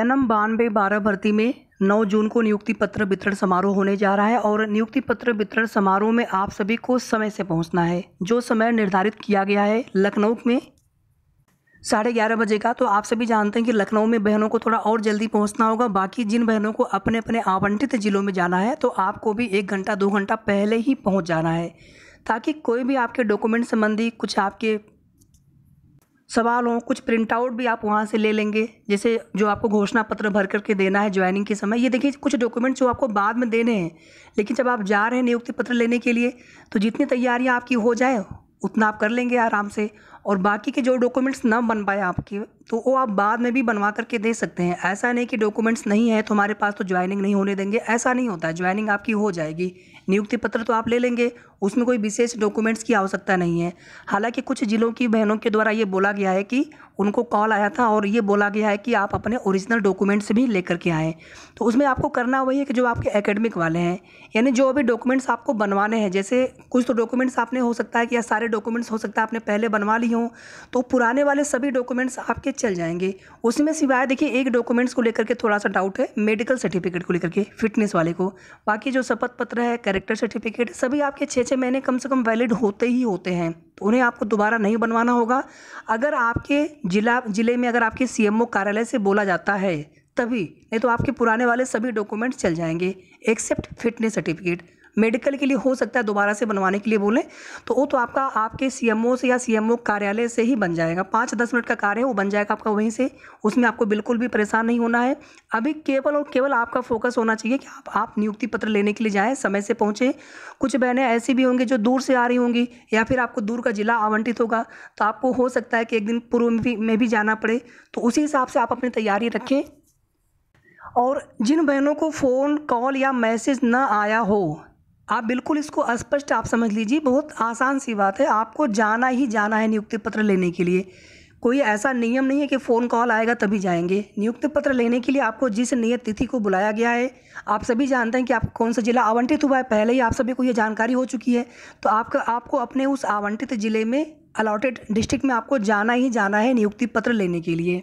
annum बानवे बारह भर्ती में 9 जून को नियुक्ति पत्र वितरण समारोह होने जा रहा है और नियुक्ति पत्र वितरण समारोह में आप सभी को समय से पहुंचना है जो समय निर्धारित किया गया है लखनऊ में साढ़े ग्यारह बजे का तो आप सभी जानते हैं कि लखनऊ में बहनों को थोड़ा और जल्दी पहुंचना होगा बाकी जिन बहनों को अपने अपने आवंटित ज़िलों में जाना है तो आपको भी एक घंटा दो घंटा पहले ही पहुँच जाना है ताकि कोई भी आपके डॉक्यूमेंट संबंधी कुछ आपके सवाल हों कुछ प्रिंट आउट भी आप वहाँ से ले लेंगे जैसे जो आपको घोषणा पत्र भर करके देना है ज्वाइनिंग के समय ये देखिए कुछ डॉक्यूमेंट्स जो आपको बाद में देने हैं लेकिन जब आप जा रहे हैं नियुक्ति पत्र लेने के लिए तो जितनी तैयारियाँ आपकी हो जाए उतना आप कर लेंगे आराम से और बाकी के जो डॉक्यूमेंट्स ना बन पाए आपके तो वो आप बाद में भी बनवा करके दे सकते हैं ऐसा नहीं कि डॉक्यूमेंट्स नहीं है तो हमारे पास तो ज्वाइनिंग नहीं होने देंगे ऐसा नहीं होता है ज्वाइनिंग आपकी हो जाएगी नियुक्ति पत्र तो आप ले लेंगे उसमें कोई विशेष डॉक्यूमेंट्स की आवश्यकता नहीं है हालांकि कुछ ज़िलों की बहनों के द्वारा ये बोला गया है कि उनको कॉल आया था और ये बोला गया है कि आप अपने ओरिजिनल डॉक्यूमेंट्स भी ले करके आएँ तो उसमें आपको करना वही है कि जो आपके एकेडमिक वाले हैं यानी जो अभी डॉक्यूमेंट्स आपको बनवाने हैं जैसे कुछ तो डॉक्यूमेंट्स आपने हो सकता है कि या सारे डॉक्यूमेंट्स हो सकता है आपने पहले बनवा ली हों तो पुराने वाले सभी डॉक्यूमेंट्स आपके चल जाएंगे उसमें सिवाय देखिए एक डॉक्यूमेंट्स को लेकर के थोड़ा सा डाउट है मेडिकल सर्टिफिकेट को लेकर के फिटनेस वाले को बाकी जो शपथ पत्र है कैरेक्टर सर्टिफिकेट सभी आपके छः छः महीने कम से कम वैलिड होते ही होते हैं तो उन्हें आपको दोबारा नहीं बनवाना होगा अगर आपके जिला जिले में अगर आपके सीएमओ कार्यालय से बोला जाता है तभी नहीं तो आपके पुराने वाले सभी डॉक्यूमेंट्स चल जाएंगे एक्सेप्ट फिटनेस सर्टिफिकेट मेडिकल के लिए हो सकता है दोबारा से बनवाने के लिए बोलें तो वो तो आपका आपके सी से या सी कार्यालय से ही बन जाएगा पाँच दस मिनट का कार्य है वो बन जाएगा आपका वहीं से उसमें आपको बिल्कुल भी परेशान नहीं होना है अभी केवल और केवल आपका फोकस होना चाहिए कि आप आप नियुक्ति पत्र लेने के लिए जाएँ समय से पहुँचें कुछ बहनें ऐसी भी होंगी जो दूर से आ रही होंगी या फिर आपको दूर का ज़िला आवंटित होगा तो आपको हो सकता है कि एक दिन पूर्व में भी, में भी जाना पड़े तो उसी हिसाब से आप अपनी तैयारी रखें और जिन बहनों को फ़ोन कॉल या मैसेज ना आया हो आप बिल्कुल इसको स्पष्ट आप समझ लीजिए बहुत आसान सी बात है आपको जाना ही जाना है नियुक्ति पत्र लेने के लिए कोई ऐसा नियम नहीं है कि फ़ोन कॉल आएगा तभी जाएंगे नियुक्ति पत्र लेने के लिए आपको जिस नियत तिथि को बुलाया गया है आप सभी जानते हैं कि आप कौन सा जिला आवंटित हुआ है पहले ही आप सभी को ये जानकारी हो चुकी है तो आपका आपको अपने उस आवंटित ज़िले में अलॉटेड डिस्ट्रिक्ट में आपको जाना ही जाना है नियुक्ति पत्र लेने के लिए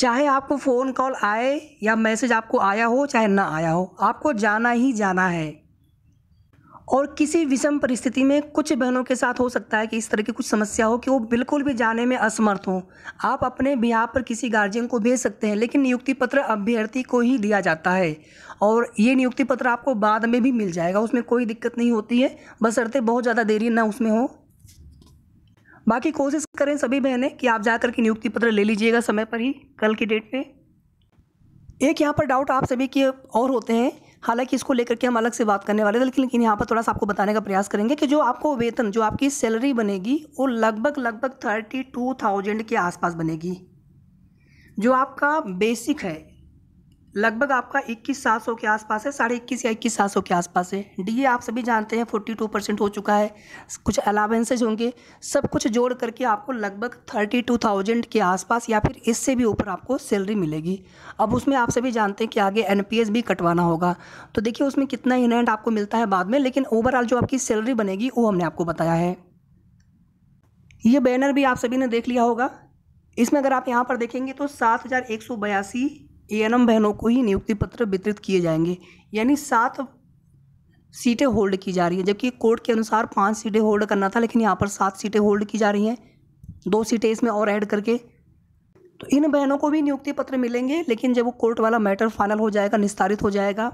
चाहे आपको फ़ोन कॉल आए या मैसेज आपको आया हो चाहे ना आया हो आपको जाना ही जाना है और किसी विषम परिस्थिति में कुछ बहनों के साथ हो सकता है कि इस तरह की कुछ समस्या हो कि वो बिल्कुल भी जाने में असमर्थ हो आप अपने बिहार पर किसी गार्जियन को भेज सकते हैं लेकिन नियुक्ति पत्र अभ्यर्थी को ही दिया जाता है और ये नियुक्ति पत्र आपको बाद में भी मिल जाएगा उसमें कोई दिक्कत नहीं होती है बस बसरते बहुत ज़्यादा देरी ना उसमें हो बाकी कोशिश करें सभी बहनें कि आप जाकर के नियुक्ति पत्र ले लीजिएगा समय पर ही कल की डेट में एक यहाँ पर डाउट आप सभी के और होते हैं हालांकि इसको लेकर के हम अलग से बात करने वाले थे लेकिन यहाँ पर थोड़ा सा आपको बताने का प्रयास करेंगे कि जो आपको वेतन जो आपकी सैलरी बनेगी वो लगभग लगभग थर्टी टू थाउजेंड के आसपास बनेगी जो आपका बेसिक है लगभग आपका इक्कीस सात सौ के आसपास है साढ़े इक्कीस या इक्कीस सात सौ के आसपास है डीए आप सभी जानते हैं फोर्टी टू परसेंट हो चुका है कुछ अलावेंसेज होंगे सब कुछ जोड़ करके आपको लगभग थर्टी टू थाउजेंड के आसपास या फिर इससे भी ऊपर आपको सैलरी मिलेगी अब उसमें आप सभी जानते हैं कि आगे एन भी कटवाना होगा तो देखिए उसमें कितना इनहेंट आपको मिलता है बाद में लेकिन ओवरऑल जो आपकी सैलरी बनेगी वो हमने आपको बताया है ये बैनर भी आप सभी ने देख लिया होगा इसमें अगर आप यहाँ पर देखेंगे तो सात हज़ार एक सौ बयासी एएनएम बहनों को ही नियुक्ति पत्र वितरित किए जाएंगे यानी सात सीटें होल्ड की जा रही हैं जबकि कोर्ट के अनुसार पाँच सीटें होल्ड करना था लेकिन यहाँ पर सात सीटें होल्ड की जा रही हैं दो सीटें इसमें और ऐड करके तो इन बहनों को भी नियुक्ति पत्र मिलेंगे लेकिन जब वो कोर्ट वाला मैटर फाइनल हो जाएगा निस्तारित हो जाएगा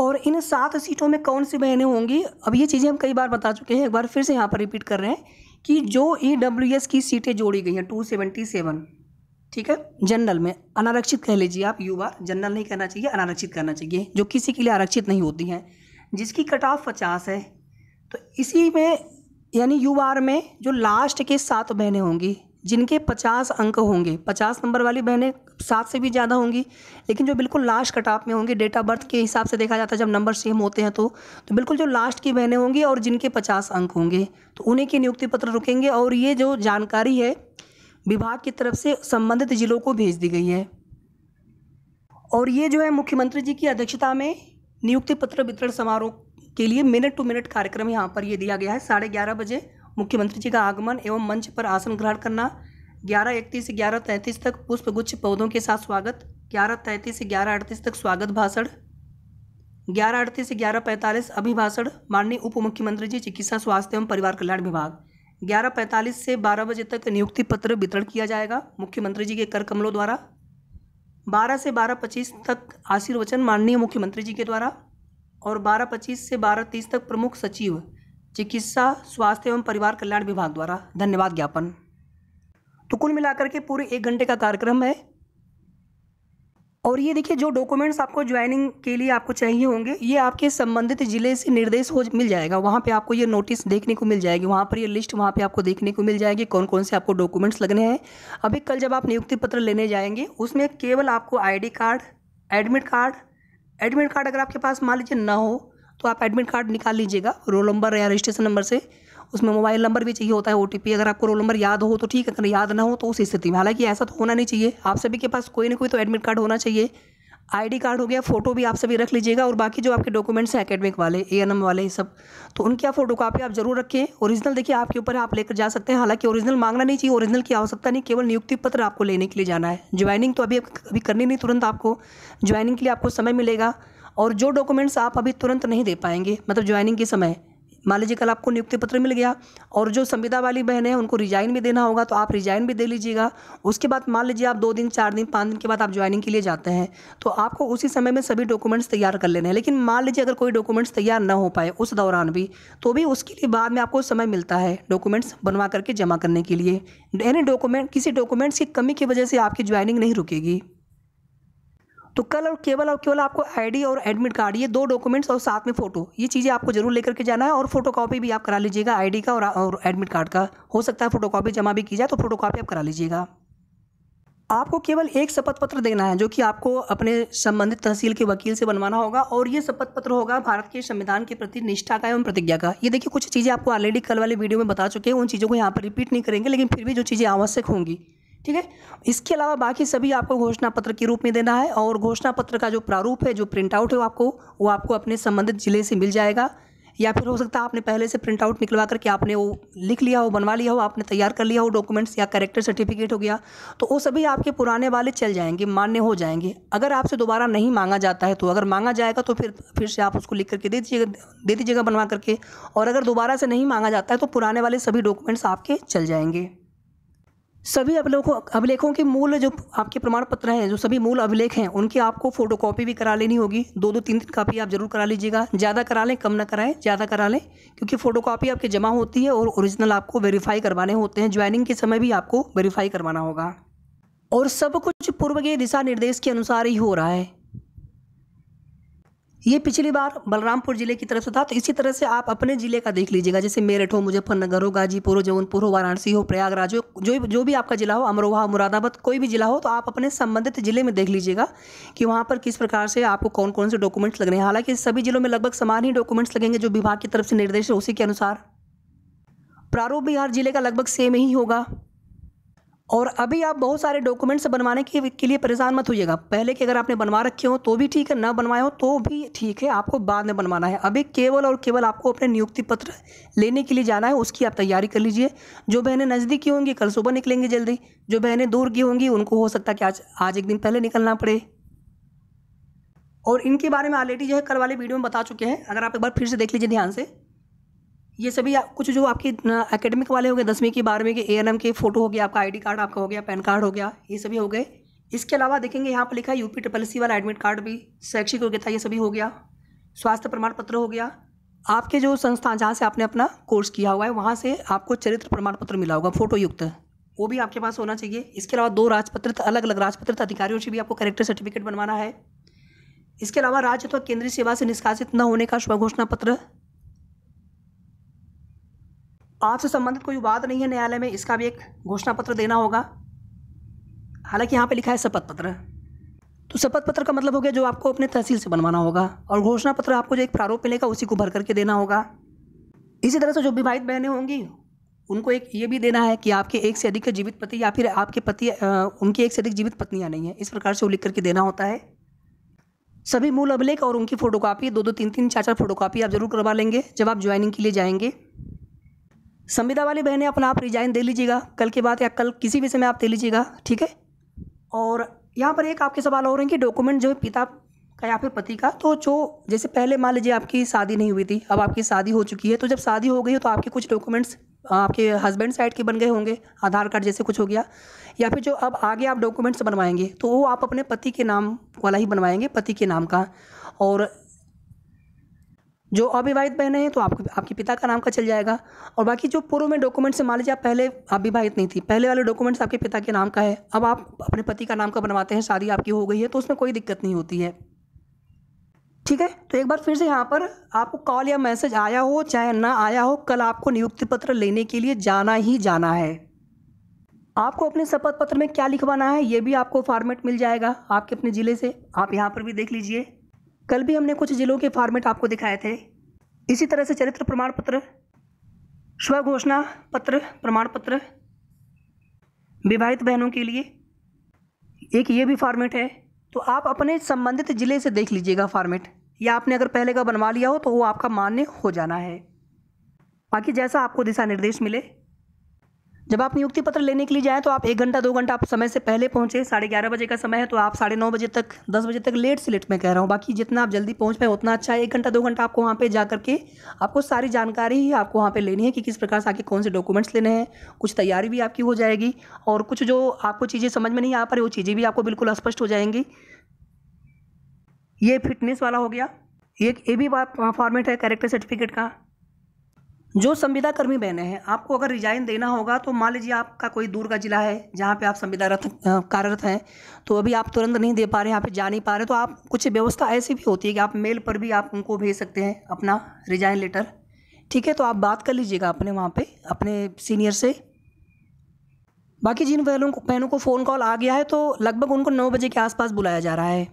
और इन सात सीटों में कौन सी बहनें होंगी अब ये चीज़ें हम कई बार बता चुके हैं एक बार फिर से यहाँ पर रिपीट कर रहे हैं कि जो ई e की सीटें जोड़ी गई हैं टू सेवेंटी सेवन ठीक है जनरल में अनारक्षित कह लीजिए आप यू जनरल नहीं कहना चाहिए अनारक्षित कहना चाहिए जो किसी के लिए आरक्षित नहीं होती हैं जिसकी कट ऑफ पचास है तो इसी में यानी यू आर में जो लास्ट के सात बहनें होंगी जिनके पचास अंक होंगे पचास नंबर वाली बहनें सात से भी ज़्यादा होंगी लेकिन जो बिल्कुल लास्ट ऑफ में होंगी डेट ऑफ बर्थ के हिसाब से देखा जाता है जब नंबर सेम होते हैं तो तो बिल्कुल जो लास्ट की बहनें होंगी और जिनके पचास अंक होंगे तो उन्हीं के नियुक्ति पत्र रुकेंगे और ये जो जानकारी है विभाग की तरफ से संबंधित जिलों को भेज दी गई है और ये जो है मुख्यमंत्री जी की अध्यक्षता में नियुक्ति पत्र वितरण समारोह के लिए मिनट टू मिनट कार्यक्रम यहाँ पर ये दिया गया है साढ़े ग्यारह बजे मुख्यमंत्री जी का आगमन एवं मंच पर आसन ग्रहण करना ग्यारह इकतीस से ग्यारह तैंतीस तक पुष्पगुच्छ पौधों के साथ स्वागत ग्यारह तैंतीस से ग्यारह अड़तीस तक स्वागत भाषण ग्यारह अड़तीस से ग्यारह पैंतालीस अभिभाषण माननीय उप मुख्यमंत्री जी चिकित्सा स्वास्थ्य एवं परिवार कल्याण विभाग ग्यारह पैंतालीस से बारह बजे तक नियुक्ति पत्र वितरण किया जाएगा मुख्यमंत्री जी के कर कमलों द्वारा बारह से बारह पच्चीस तक आशीर्वचन माननीय मुख्यमंत्री जी के द्वारा और बारह पच्चीस से बारह तीस तक प्रमुख सचिव चिकित्सा स्वास्थ्य एवं परिवार कल्याण विभाग द्वारा धन्यवाद ज्ञापन तो कुल मिलाकर के पूरे एक घंटे का कार्यक्रम है और ये देखिए जो डॉक्यूमेंट्स आपको ज्वाइनिंग के लिए आपको चाहिए होंगे ये आपके संबंधित ज़िले से निर्देश हो मिल जाएगा वहाँ पे आपको ये नोटिस देखने को मिल जाएगी वहाँ पर ये लिस्ट वहाँ पे आपको देखने को मिल जाएगी कौन कौन से आपको डॉक्यूमेंट्स लगने हैं अभी कल जब आप नियुक्ति पत्र लेने जाएंगे उसमें केवल आपको I card admit card admit card अगर आपके पास मान लीजिए ना हो तो आप एडमिट कार्ड निकाल लीजिएगा रोल नंबर या रजिस्ट्रेशन नंबर से उसमें मोबाइल नंबर भी चाहिए होता है ओ अगर आपको रोल नंबर याद हो तो ठीक है अगर याद ना हो तो उस स्थिति में हालांकि ऐसा तो होना नहीं चाहिए आप सभी के पास कोई ना कोई तो एडमिट कार्ड होना चाहिए आईडी कार्ड हो गया फ़ोटो भी आप सभी रख लीजिएगा और बाकी जो आपके डॉक्यूमेंट्स हैं एकेडमिक वाले ए वाले सब तो उनकी आप फोटो कापी आप जरूर रखें ओरिजिनल देखिए आपके ऊपर आप लेकर जा सकते हैं हालांकि ओरिजिनल मांगना नहीं चाहिए ओरिजिनल की आवश्यकता नहीं केवल नियुक्ति पत्र आपको लेने के लिए जाना है ज्वाइनिंग तो अभी अभी करनी नहीं तुरंत आपको ज्वाइनिंग के लिए आपको समय मिलेगा और जो डॉक्यूमेंट्स आप अभी तुरंत नहीं दे पाएंगे मतलब ज्वाइनिंग के समय मान लीजिए कल आपको नियुक्ति पत्र मिल गया और जो संविदा वाली बहन है उनको रिजाइन भी देना होगा तो आप रिजाइन भी दे लीजिएगा उसके बाद मान लीजिए आप दो दिन चार दिन पाँच दिन के बाद आप ज्वाइनिंग के लिए जाते हैं तो आपको उसी समय में सभी डॉक्यूमेंट्स तैयार कर लेने हैं लेकिन मान लीजिए अगर कोई डॉक्यूमेंट्स तैयार ना हो पाए उस दौरान भी तो भी उसके लिए बाद में आपको समय मिलता है डॉक्यूमेंट्स बनवा करके जमा करने के लिए यानी डॉक्यूमेंट किसी डॉक्यूमेंट्स की कमी की वजह से आपकी ज्वाइनिंग नहीं रुकेगी तो कल और केवल और केवल आपको आईडी और एडमिट कार्ड ये दो डॉक्यूमेंट्स और साथ में फोटो ये चीज़ें आपको जरूर लेकर के जाना है और फोटो कॉपी भी आप करा लीजिएगा आईडी का और, और एडमिट कार्ड का हो सकता है फोटो कॉपी जमा भी की जाए तो फोटो कॉपी आप करा लीजिएगा आपको केवल एक शपथ पत्र देना है जो कि आपको अपने संबंधित तहसील के वकील से बनवाना होगा और ये शपथ पत्र होगा भारत के संविधान के प्रति निष्ठा का एवं प्रतिज्ञा का ये देखिए कुछ चीज़ें आपको ऑलरेडी कल वाले वीडियो में बता चुके हैं उन चीज़ों को यहाँ पर रिपीट नहीं करेंगे लेकिन फिर भी जो चीज़ें आवश्यक होंगी ठीक है इसके अलावा बाकी सभी आपको घोषणा पत्र के रूप में देना है और घोषणा पत्र का जो प्रारूप है जो प्रिंट आउट है वो आपको वो आपको अपने संबंधित ज़िले से मिल जाएगा या फिर हो सकता है आपने पहले से प्रिंट आउट निकलवा करके आपने वो लिख लिया हो बनवा लिया हो आपने तैयार कर लिया हो डॉक्यूमेंट्स या करेक्टर सर्टिफिकेट हो गया तो वो सभी आपके पुराने वाले चल जाएंगे मान्य हो जाएंगे अगर आपसे दोबारा नहीं मांगा जाता है तो अगर मांगा जाएगा तो फिर फिर से आप उसको लिख करके दे दीजिएगा दे दीजिएगा बनवा करके और अगर दोबारा से नहीं मांगा जाता है तो पुराने वाले सभी डॉक्यूमेंट्स आपके चल जाएंगे सभी अभिलेखों अभिलेखों के मूल जो आपके प्रमाण पत्र हैं जो सभी मूल अभिलेख हैं उनकी आपको फोटोकॉपी भी करा लेनी होगी दो दो तीन तीन कापी आप जरूर करा लीजिएगा ज़्यादा करा लें कम ना कराएं ज़्यादा करा लें क्योंकि फोटोकॉपी आपके जमा होती है और ओरिजिनल आपको वेरीफाई करवाने होते हैं ज्वाइनिंग के समय भी आपको वेरीफाई करवाना होगा और सब कुछ पूर्व के दिशा निर्देश के अनुसार ही हो रहा है ये पिछली बार बलरामपुर ज़िले की तरफ से था तो इसी तरह से आप अपने ज़िले का देख लीजिएगा जैसे मेरठ हो मुजफ्फरनगर हो गाजीपुर हो जौनपुर हो वाराणसी हो प्रयागराज हो जो जो भी आपका ज़िला हो अमरोहा मुरादाबाद कोई भी ज़िला हो तो आप अपने संबंधित ज़िले में देख लीजिएगा कि वहाँ पर किस प्रकार से आपको कौन कौन से डॉक्यूमेंट्स लग रहे हैं हालाँकि सभी ज़िलों में लगभग समान ही डॉक्यूमेंट्स लगेंगे जो विभाग की तरफ से निर्देश है उसी के अनुसार प्रारूप बिहार ज़िले का लगभग सेम ही होगा और अभी आप बहुत सारे डॉक्यूमेंट्स बनवाने के, के लिए परेशान मत होइएगा पहले के अगर आपने बनवा रखे हो तो भी ठीक है ना बनवाए हो तो भी ठीक है आपको बाद में बनवाना है अभी केवल और केवल आपको अपने नियुक्ति पत्र लेने के लिए जाना है उसकी आप तैयारी कर लीजिए जो बहनें नज़दीकी होंगी कल सुबह निकलेंगी जल्दी जो बहनें दूर की होंगी उनको हो सकता है कि आज आज एक दिन पहले निकलना पड़े और इनके बारे में ऑलरेडी जो है कल वाले वीडियो में बता चुके हैं अगर आप एक बार फिर से देख लीजिए ध्यान से ये सभी कुछ जो आपके एकेडमिक वाले हो गए दसवीं के बारहवीं के ए एन एम के फ़ोटो हो गया आपका आई डी कार्ड आपका हो गया पैन कार्ड हो गया ये सभी हो गए इसके अलावा देखेंगे यहाँ पर लिखा है यूपी ट्रिपल सी वाला एडमिट कार्ड भी शैक्षिक योग्यता ये सभी हो गया स्वास्थ्य प्रमाण पत्र हो गया आपके जो संस्थान जहाँ से आपने अपना कोर्स किया हुआ है वहाँ से आपको चरित्र प्रमाण पत्र मिला होगा फोटो युक्त वो भी आपके पास होना चाहिए इसके अलावा दो राजपत्रित अलग अलग राजपत्रित अधिकारियों से भी आपको करेक्टर सर्टिफिकेट बनवाना है इसके अलावा राज्य अथवा केंद्रीय सेवा से निष्कासित न होने का स्वघोषणा पत्र आपसे संबंधित कोई बात नहीं है न्यायालय में इसका भी एक घोषणा पत्र देना होगा हालांकि यहाँ पे लिखा है शपथ पत्र तो शपथ पत्र का मतलब हो गया जो आपको अपने तहसील से बनवाना होगा और घोषणा पत्र आपको जो एक प्रारूप मिलेगा उसी को भर करके देना होगा इसी तरह से जो विवाहित बहनें होंगी उनको एक ये भी देना है कि आपके एक से अधिक जीवित पति या फिर आपके पति उनकी एक से अधिक जीवित पत्नियाँ नहीं हैं इस प्रकार से वो लिख करके देना होता है सभी मूल अभिलेख और उनकी फ़ोटोकॉपी दो दो तीन तीन चार चार फ़ोटोकॉपी आप ज़रूर करवा लेंगे जब आप ज्वाइनिंग के लिए जाएंगे संविदा वाली बहनें अपना आप रिजाइन दे लीजिएगा कल के बाद या कल किसी भी समय आप दे लीजिएगा ठीक है और यहाँ पर एक आपके सवाल हो रहे हैं कि डॉक्यूमेंट जो है पिता का या फिर पति का तो जो जैसे पहले मान लीजिए आपकी शादी नहीं हुई थी अब आपकी शादी हो चुकी है तो जब शादी हो गई तो आपके कुछ डॉक्यूमेंट्स आपके हस्बैंड साइड के बन गए होंगे आधार कार्ड जैसे कुछ हो गया या फिर जो अब आगे आप डॉक्यूमेंट्स बनवाएंगे तो वो आप अपने पति के नाम वाला ही बनवाएंगे पति के नाम का और जो अविवाहित बहने हैं तो आपके आपके पिता का नाम का चल जाएगा और बाकी जो पूर्व में डॉक्यूमेंट्स मान लीजिए आप पहले अविवाहित नहीं थी पहले वाले डॉक्यूमेंट्स आपके पिता के नाम का है अब आप अपने पति का नाम का बनवाते हैं शादी आपकी हो गई है तो उसमें कोई दिक्कत नहीं होती है ठीक है तो एक बार फिर से यहाँ पर आपको कॉल या मैसेज आया हो चाहे ना आया हो कल आपको नियुक्ति पत्र लेने के लिए जाना ही जाना है आपको अपने शपथ पत्र में क्या लिखवाना है ये भी आपको फॉर्मेट मिल जाएगा आपके अपने ज़िले से आप यहाँ पर भी देख लीजिए कल भी हमने कुछ जिलों के फॉर्मेट आपको दिखाए थे इसी तरह से चरित्र प्रमाण पत्र स्व घोषणा पत्र प्रमाण पत्र विवाहित बहनों के लिए एक ये भी फॉर्मेट है तो आप अपने संबंधित ज़िले से देख लीजिएगा फॉर्मेट या आपने अगर पहले का बनवा लिया हो तो वो आपका मान्य हो जाना है बाकी जैसा आपको दिशा निर्देश मिले जब आप नियुक्ति पत्र लेने के लिए जाएँ तो आप एक घंटा दो घंटा आप समय से पहले पहुँचे साढ़े ग्यारह बजे का समय है तो आप साढ़े नौ बजे तक दस बजे तक लेट से लेट मैं कह रहा हूँ बाकी जितना आप जल्दी पहुँच पाए उतना अच्छा है एक घंटा दो घंटा आपको वहाँ पे जा करके आपको सारी जानकारी ही आपको वहाँ पर लेनी है कि किस प्रकार से आके कौन से डॉक्यूमेंट्स लेने हैं कुछ तैयारी भी आपकी हो जाएगी और कुछ जो आपको चीज़ें समझ में नहीं आ पा रही वो चीज़ें भी आपको बिल्कुल स्पष्ट हो जाएंगी ये फिटनेस वाला हो गया ये ये भी फॉर्मेट है कैरेक्टर सर्टिफिकेट का जो संविदा कर्मी बहने हैं आपको अगर रिजाइन देना होगा तो मान लीजिए आपका कोई दूर का जिला है जहाँ पे आप संविदारत कार्यरत हैं तो अभी आप तुरंत नहीं दे पा रहे हैं यहाँ पे जा नहीं पा रहे तो आप कुछ व्यवस्था ऐसी भी होती है कि आप मेल पर भी आप उनको भेज सकते हैं अपना रिजाइन लेटर ठीक है तो आप बात कर लीजिएगा अपने वहाँ पर अपने सीनियर से बाकी जिन बहनों को बहनों को फ़ोन कॉल आ गया है तो लगभग उनको नौ बजे के आसपास बुलाया जा रहा है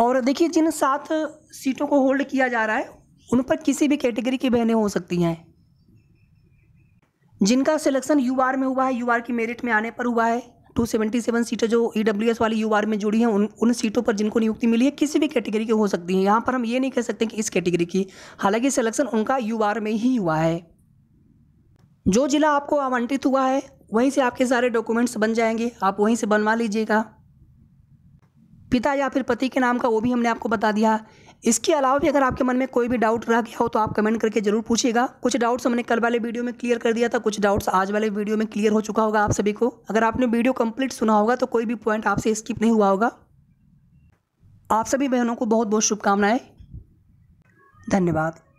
और देखिए जिन सात सीटों को होल्ड किया जा रहा है उन पर किसी भी कैटेगरी की बहनें हो सकती हैं जिनका सिलेक्शन यू आर में हुआ है यू आर की मेरिट में आने पर हुआ है 277 सीटें जो ई e वाली यू में जुड़ी हैं उन उन सीटों पर जिनको नियुक्ति मिली है किसी भी कैटेगरी की हो सकती है यहाँ पर हम ये नहीं कह सकते कि इस कैटेगरी की हालांकि सिलेक्शन उनका यू में ही हुआ है जो ज़िला आपको आवंटित हुआ है वहीं से आपके सारे डॉक्यूमेंट्स बन जाएंगे आप वहीं से बनवा लीजिएगा पिता या फिर पति के नाम का वो भी हमने आपको बता दिया इसके अलावा भी अगर आपके मन में कोई भी डाउट रह गया हो तो आप कमेंट करके जरूर पूछिएगा कुछ डाउट्स हमने कल वाले वीडियो में क्लियर कर दिया था कुछ डाउट्स आज वाले वीडियो में क्लियर हो चुका होगा आप सभी को अगर आपने वीडियो कंप्लीट सुना होगा तो कोई भी पॉइंट आपसे स्किप नहीं हुआ होगा आप सभी बहनों को बहुत बहुत शुभकामनाएं धन्यवाद